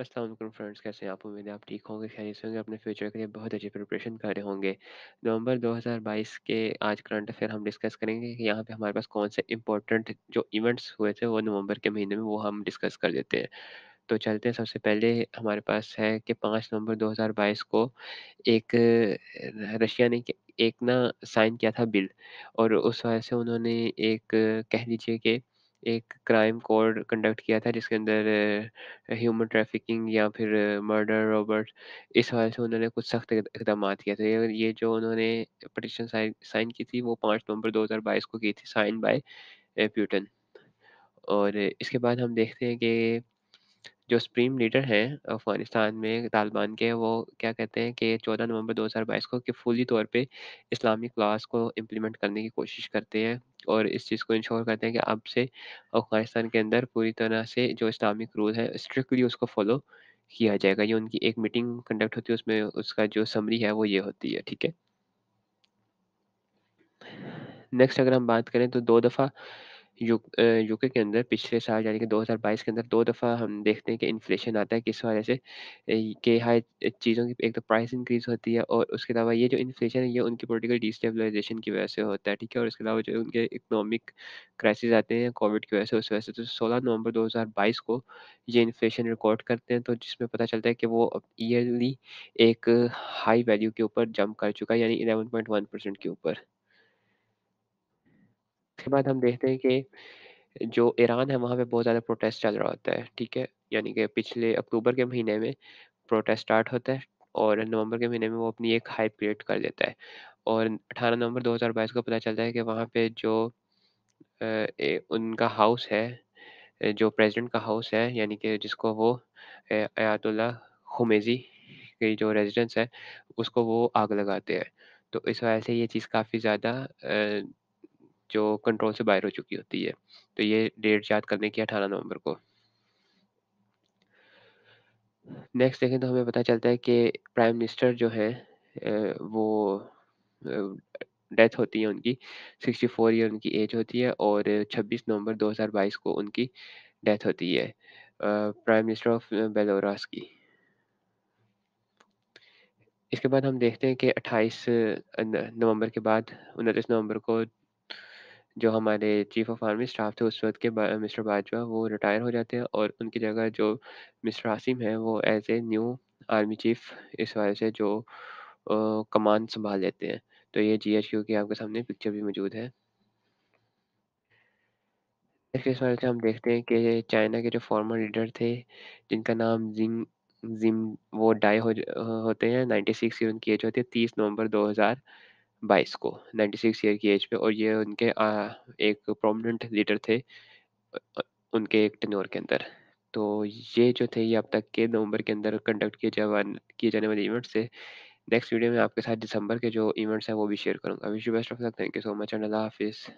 असल फ्रेंड्स कैसे हैं आप उम्मीद है आप ठीक होंगे खैर से होंगे अपने फ्यूचर के लिए बहुत अच्छी प्रिपरेशन कर रहे होंगे नवंबर 2022 के आज करंट अफेयर हम डिस्कस करेंगे कि यहाँ पे हमारे पास कौन से इंपॉर्टेंट जो इवेंट्स हुए थे वो नवंबर के महीने में वो हम डिस्कस कर देते हैं तो चलते हैं सबसे पहले हमारे पास है कि पाँच नवंबर दो को एक रशिया ने एक ना साइन किया था बिल और उस वजह से उन्होंने एक कह लीजिए कि एक क्राइम कोड कंडक्ट किया था जिसके अंदर ह्यूमन ट्रैफिकिंग या फिर मर्डर रॉबर्ट इस हवाले से उन्होंने कुछ सख्त इकदाम किए थे ये जो उन्होंने पटिशन साइन की थी वो पाँच नवंबर 2022 को की थी साइन बाय प्यूटन और इसके बाद हम देखते हैं कि जो सुप्रीम लीडर हैं अफगानिस्तान में तालिबान के वो क्या कहते हैं कि 14 नवंबर 2022 को कि फुली तौर पे इस्लामिक लॉज को इम्प्लीमेंट करने की कोशिश करते हैं और इस चीज़ को इंश्योर करते हैं कि अब से अफगानिस्तान के अंदर पूरी तरह से जो इस्लामिक रूल है स्ट्रिक्टली उसको फॉलो किया जाएगा ये उनकी एक मीटिंग कंडक्ट होती है उसमें उसका जो समरी है वो ये होती है ठीक है नेक्स्ट अगर हम बात करें तो दो दफ़ा यू यूके के अंदर पिछले साल यानी कि 2022 के अंदर दो दफ़ा हम देखते हैं कि इन्फ्लेशन आता है किस वजह से कि हर हाँ, चीज़ों की एक तो प्राइस इंक्रीज होती है और उसके अलावा ये जो इन्फ्लेशन है ये उनकी पोलिटिकल डिस्टेबलाइजेशन की वजह से होता है ठीक है और इसके अलावा जो उनके इकनॉमिक क्राइसिस आते हैं कोविड की वजह से उस वजह से तो सोलह नवंबर दो को ये इन्फ्लेशन रिकॉर्ड करते हैं तो जिसमें पता चलता है कि वो अब ईयरली एक हाई वैल्यू के ऊपर जंप कर चुका है यानी 11.1 परसेंट के ऊपर उसके बाद हम देखते हैं कि जो ईरान है वहाँ पे बहुत ज़्यादा प्रोटेस्ट चल रहा होता है ठीक है यानी कि पिछले अक्टूबर के महीने में प्रोटेस्ट स्टार्ट होता है और नवंबर के महीने में वो अपनी एक हाइप क्रिएट कर देता है और 18 नवंबर 2022 को पता चलता है कि वहाँ पे जो ए, उनका हाउस है जो प्रेसिडेंट का हाउस है यानी कि जिसको वो अयातुल्ला खुमेजी की जो रेजिडेंस है उसको वो आग लगाते हैं तो इस वजह से ये चीज़ काफ़ी ज़्यादा जो कंट्रोल से बाहर हो चुकी होती है तो ये डेट याद करने की अठारह नवंबर को नेक्स्ट देखें तो हमें पता चलता है कि प्राइम मिनिस्टर जो है वो डेथ होती है उनकी 64 ईयर उनकी एज होती है और 26 नवंबर 2022 को उनकी डेथ होती है प्राइम मिनिस्टर ऑफ बेलोरास की इसके बाद हम देखते हैं कि 28 नवंबर के बाद उनतीस नवंबर को जो हमारे चीफ ऑफ आर्मी स्टाफ थे उस वक्त के बा, मिस्टर बाजवा वो रिटायर हो जाते हैं और उनकी जगह जो मिस्टर आसिम है वो as a new army chief इस वजह से जो कमान संभाल लेते हैं तो ये जी एच क्यू की आपके सामने पिक्चर भी मौजूद है इस वजह से हम देखते हैं कि चाइना के जो फॉर्मर लीडर थे जिनका नाम जिंग जिम वो डाई हो होते हैं सिक्स की उनकी एज होती है तीस नवंबर हज़ार बाईस को 96 ईयर की एज पे और ये उनके आ, एक प्रोमिनेंट लीडर थे उनके एक टनोर के अंदर तो ये जो थे ये अब तक के नवंबर के अंदर कंडक्ट किए जवान किए जाने वाले इवेंट्स थे नेक्स्ट वीडियो में आपके साथ दिसंबर के जो इवेंट्स हैं वो भी शेयर करूँगा wish you best of luck thank you so much and अल्लाह हाफिज़